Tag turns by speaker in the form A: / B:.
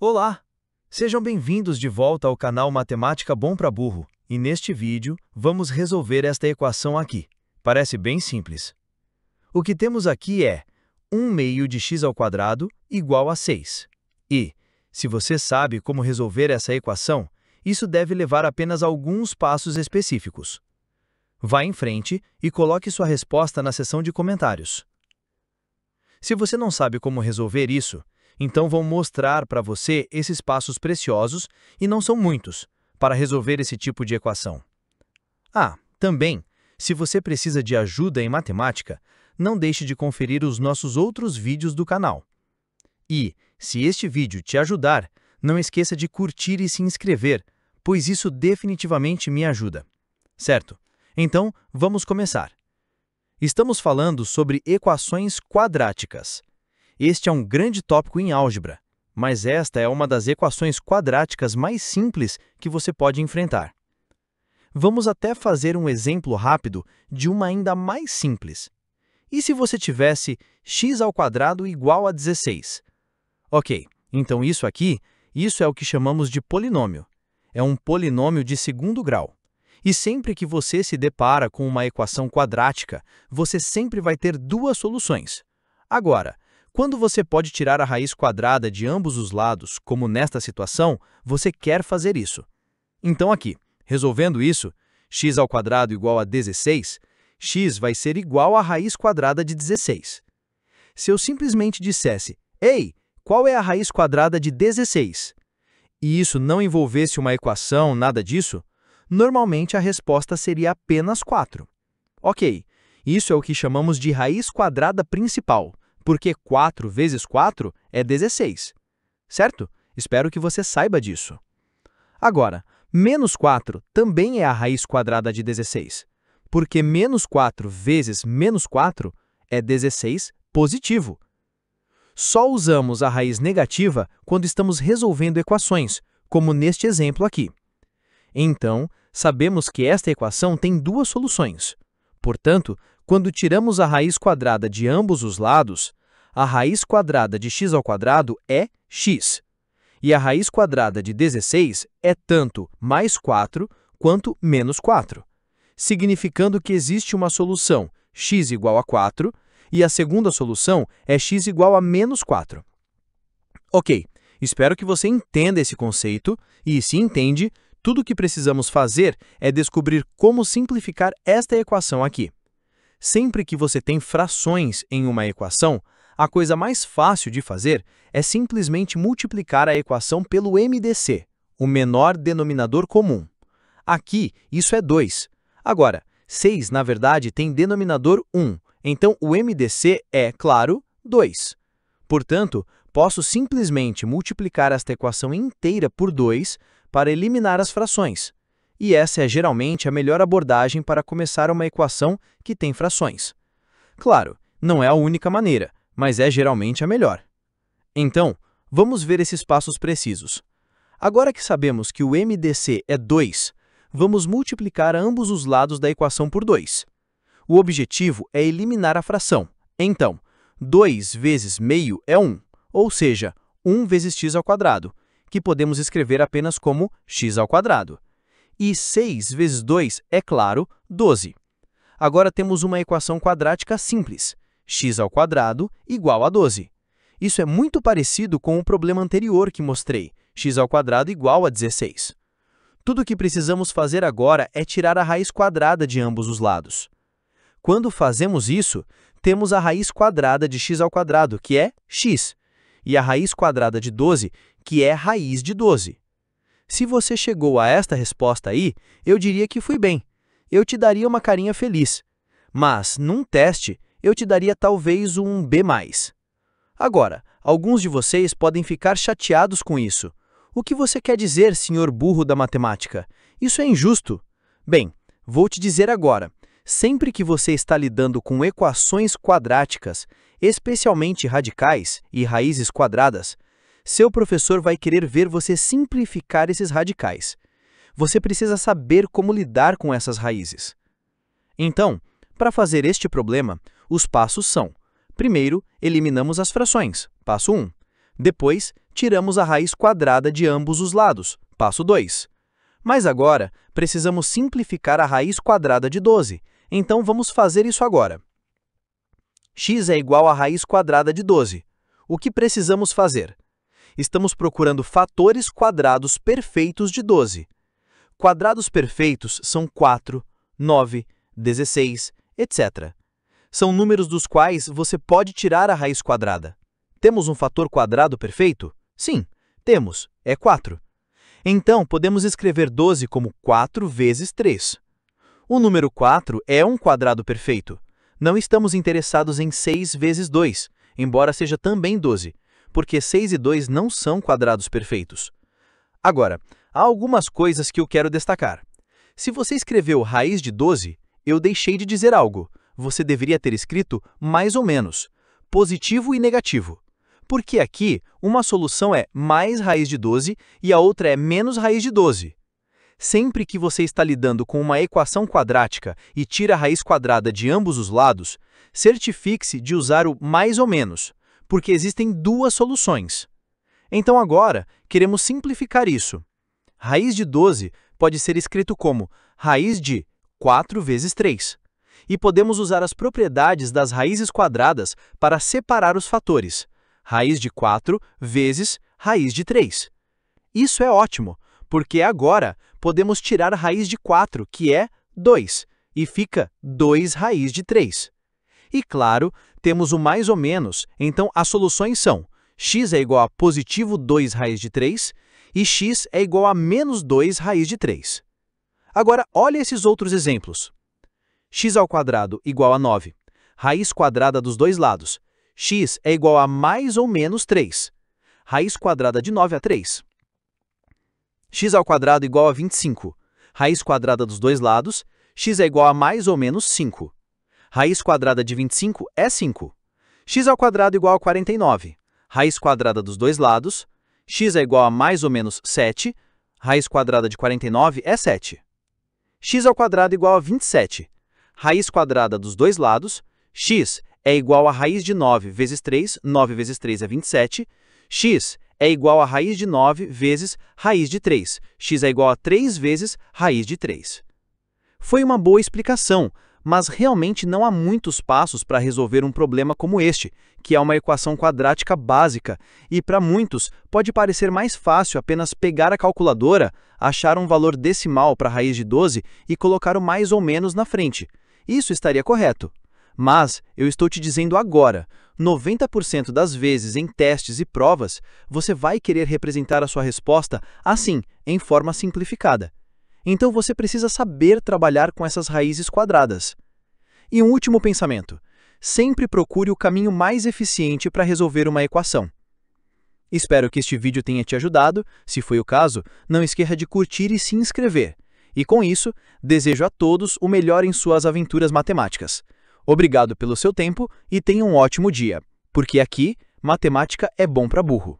A: Olá! Sejam bem-vindos de volta ao canal Matemática Bom para Burro, e neste vídeo vamos resolver esta equação aqui. Parece bem simples. O que temos aqui é 1 meio de x ao quadrado igual a 6. E, se você sabe como resolver essa equação, isso deve levar apenas alguns passos específicos. Vá em frente e coloque sua resposta na seção de comentários. Se você não sabe como resolver isso, então vou mostrar para você esses passos preciosos, e não são muitos, para resolver esse tipo de equação. Ah, também, se você precisa de ajuda em matemática, não deixe de conferir os nossos outros vídeos do canal. E, se este vídeo te ajudar, não esqueça de curtir e se inscrever, pois isso definitivamente me ajuda. Certo? Então, vamos começar. Estamos falando sobre equações quadráticas. Este é um grande tópico em álgebra, mas esta é uma das equações quadráticas mais simples que você pode enfrentar. Vamos até fazer um exemplo rápido de uma ainda mais simples. E se você tivesse x ao quadrado igual a 16? Ok, então isso aqui, isso é o que chamamos de polinômio. É um polinômio de segundo grau. E sempre que você se depara com uma equação quadrática, você sempre vai ter duas soluções. Agora, quando você pode tirar a raiz quadrada de ambos os lados, como nesta situação, você quer fazer isso. Então aqui, resolvendo isso, x ao quadrado igual a 16, x vai ser igual à raiz quadrada de 16. Se eu simplesmente dissesse, ei, qual é a raiz quadrada de 16? E isso não envolvesse uma equação, nada disso, normalmente a resposta seria apenas 4. Ok, isso é o que chamamos de raiz quadrada principal porque 4 vezes 4 é 16. Certo? Espero que você saiba disso. Agora, menos 4 também é a raiz quadrada de 16, porque menos 4 vezes menos 4 é 16 positivo. Só usamos a raiz negativa quando estamos resolvendo equações, como neste exemplo aqui. Então, sabemos que esta equação tem duas soluções. Portanto, quando tiramos a raiz quadrada de ambos os lados, a raiz quadrada de x ao quadrado é x. E a raiz quadrada de 16 é tanto mais 4 quanto menos 4, significando que existe uma solução x igual a 4 e a segunda solução é x igual a menos 4. Ok, espero que você entenda esse conceito e, se entende, tudo o que precisamos fazer é descobrir como simplificar esta equação aqui. Sempre que você tem frações em uma equação, a coisa mais fácil de fazer é simplesmente multiplicar a equação pelo MDC, o menor denominador comum. Aqui, isso é 2. Agora, 6, na verdade, tem denominador 1, então o MDC é, claro, 2. Portanto, posso simplesmente multiplicar esta equação inteira por 2 para eliminar as frações. E essa é geralmente a melhor abordagem para começar uma equação que tem frações. Claro, não é a única maneira mas é geralmente a melhor. Então, vamos ver esses passos precisos. Agora que sabemos que o MDC é 2, vamos multiplicar ambos os lados da equação por 2. O objetivo é eliminar a fração. Então, 2 vezes meio é 1, ou seja, 1 vezes x ao quadrado, que podemos escrever apenas como x ao quadrado. E 6 vezes 2 é, claro, 12. Agora temos uma equação quadrática simples x ao quadrado igual a 12. Isso é muito parecido com o problema anterior que mostrei, x ao quadrado igual a 16. Tudo o que precisamos fazer agora é tirar a raiz quadrada de ambos os lados. Quando fazemos isso, temos a raiz quadrada de x ao quadrado, que é x, e a raiz quadrada de 12, que é raiz de 12. Se você chegou a esta resposta aí, eu diria que fui bem. Eu te daria uma carinha feliz. Mas, num teste, eu te daria talvez um B+. Agora, alguns de vocês podem ficar chateados com isso. O que você quer dizer, senhor burro da matemática? Isso é injusto. Bem, vou te dizer agora. Sempre que você está lidando com equações quadráticas, especialmente radicais e raízes quadradas, seu professor vai querer ver você simplificar esses radicais. Você precisa saber como lidar com essas raízes. Então, para fazer este problema, os passos são: primeiro, eliminamos as frações, passo 1. Depois, tiramos a raiz quadrada de ambos os lados, passo 2. Mas agora, precisamos simplificar a raiz quadrada de 12, então vamos fazer isso agora. x é igual a raiz quadrada de 12. O que precisamos fazer? Estamos procurando fatores quadrados perfeitos de 12. Quadrados perfeitos são 4, 9, 16, etc são números dos quais você pode tirar a raiz quadrada. Temos um fator quadrado perfeito? Sim, temos, é 4. Então, podemos escrever 12 como 4 vezes 3. O número 4 é um quadrado perfeito. Não estamos interessados em 6 vezes 2, embora seja também 12, porque 6 e 2 não são quadrados perfeitos. Agora, há algumas coisas que eu quero destacar. Se você escreveu raiz de 12, eu deixei de dizer algo você deveria ter escrito mais ou menos, positivo e negativo. Porque aqui, uma solução é mais raiz de 12 e a outra é menos raiz de 12. Sempre que você está lidando com uma equação quadrática e tira a raiz quadrada de ambos os lados, certifique-se de usar o mais ou menos, porque existem duas soluções. Então agora, queremos simplificar isso. Raiz de 12 pode ser escrito como raiz de 4 vezes 3, e podemos usar as propriedades das raízes quadradas para separar os fatores, raiz de 4 vezes raiz de 3. Isso é ótimo, porque agora podemos tirar a raiz de 4, que é 2, e fica 2 raiz de 3. E claro, temos o mais ou menos, então as soluções são x é igual a positivo 2 raiz de 3 e x é igual a menos 2 raiz de 3. Agora, olhe esses outros exemplos x igual a 9. Raiz quadrada dos dois lados. x é igual a mais ou menos 3. Raiz quadrada de 9 a 3. x igual a 25. Raiz quadrada dos dois lados. x é igual a mais ou menos 5. Raiz quadrada de 25 é 5. x igual a 49. Raiz quadrada dos dois lados. x é igual a mais ou menos 7. Raiz quadrada de 49 é 7. x igual a 27 raiz quadrada dos dois lados, x é igual a raiz de 9 vezes 3, 9 vezes 3 é 27, é x é igual a raiz de 9 vezes raiz de 3, x é igual a 3 vezes raiz de 3. Foi uma boa explicação, mas realmente não há muitos passos para resolver um problema como este, que é uma equação quadrática básica, e para muitos pode parecer mais fácil apenas pegar a calculadora, achar um valor decimal para a raiz de 12 e colocar o mais ou menos na frente. Isso estaria correto. Mas eu estou te dizendo agora, 90% das vezes em testes e provas, você vai querer representar a sua resposta assim, em forma simplificada. Então você precisa saber trabalhar com essas raízes quadradas. E um último pensamento. Sempre procure o caminho mais eficiente para resolver uma equação. Espero que este vídeo tenha te ajudado. Se foi o caso, não esqueça de curtir e se inscrever. E com isso, desejo a todos o melhor em suas aventuras matemáticas. Obrigado pelo seu tempo e tenha um ótimo dia, porque aqui, matemática é bom para burro.